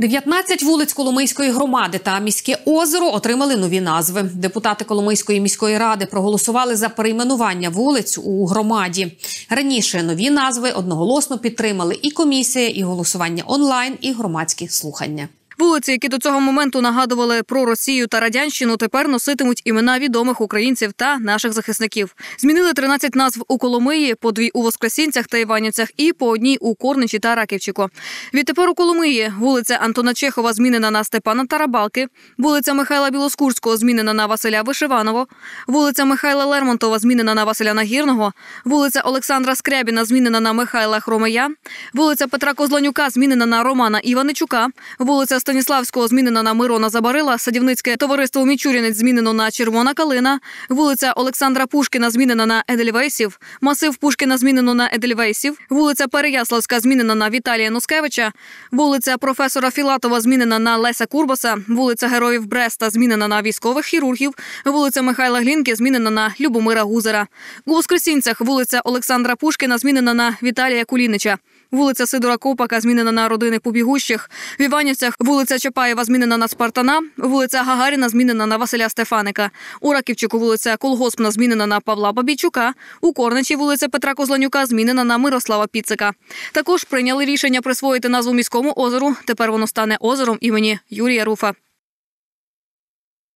19 вулиць Коломийської громади та міське озеро отримали нові назви. Депутати Коломийської міської ради проголосували за перейменування вулиць у громаді. Раніше нові назви одноголосно підтримали і комісія, і голосування онлайн, і громадські слухання. Вулиці, які до цього моменту нагадували про Росію та радянщину, тепер носитимуть імена відомих українців та наших захисників. Змінили 13 назв у Коломиї, по дві у Воскресінцях та Іванівцях, і по одній у Корничі та Раківчику. Відтепер у Коломиї вулиця Антона Чехова змінена на Степана Тарабалки, вулиця Михайла Білоскурського змінена на Василя Вишиванова, вулиця Михайла Лермонтова змінена на Василя Нагірного, вулиця Олександра Скрябіна змінена на Михайла Хромея, вулиця Петра Козланюка змінена на Романа Іваничука, вулиця Станіславського змінено на Мирона Забарила, садівницьке товариство Мічурінець змінено на Червона Калина, вулиця Олександра Пушкіна змінена на Едельвейсів, масив Пушкіна змінено на Едельвейсів, вулиця Переяславська змінена на Віталія Носкевича, вулиця професора Філатова змінена на Леся Курбаса, вулиця Героїв Бреста змінена на військових хірургів, вулиця Михайла Глінки змінена на Любомира Гузера. У Воскресінцях вулиця Олександра Пушкіна змінена на Віталія Кулінича. Вулиця Сидора Копака змінена на родини побігущих. В Іванівцях вулиця Чапаєва змінена на Спартана, вулиця Гагаріна змінена на Василя Стефаника. У Раківчику вулиця Колгоспна змінена на Павла Бабійчука. У Корничі вулиця Петра Козланюка змінена на Мирослава Піцика. Також прийняли рішення присвоїти назву міському озеру. Тепер воно стане озером імені Юрія Руфа.